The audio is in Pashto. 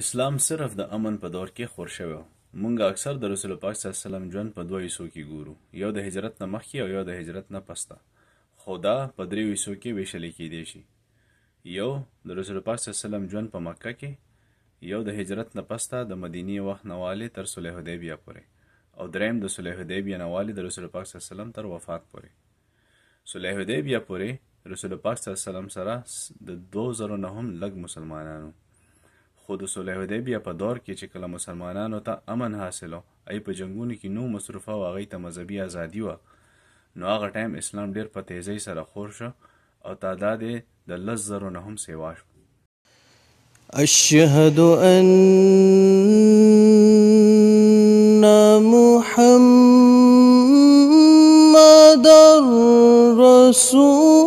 اسلام صرف د امن په دور کې خور شوی مونږ اکثر د رسول پاک صلی الله علیه وسلم ژوند په دوه حصو کې ګورو یو د هجرت نه مخکې او یو د هجرت نه پسته خو دا په دریو حصو کې ویشلی کیدی شي یو د رسول پاک صلی الله علیه وسلم ژوند په مکه کې یو د هجرت نه پسته د مدینې وخت نه والې تر صلح حدیبیه پورې او دریم د صلح حدیبیه نه والې د رسول پاک صلی الله علیه وسلم تر وفات پورې صلح حدیبیه پورې رسول پاک صلی الله علیه وسلم سره د 2009 لږ مسلمانانو خو د صلح حدیبیه په دور کې چې کله مسلمانانو ته امن حاصلو ای په جنگونو کې نو مصرفه او هغې ته مذهبي ازادي وه نو هغه ټایم اسلام ډیر په تیزی سره خور شو او تعداد یې د لس زرو نه هم سیوا شو اشهد ان محمد رسول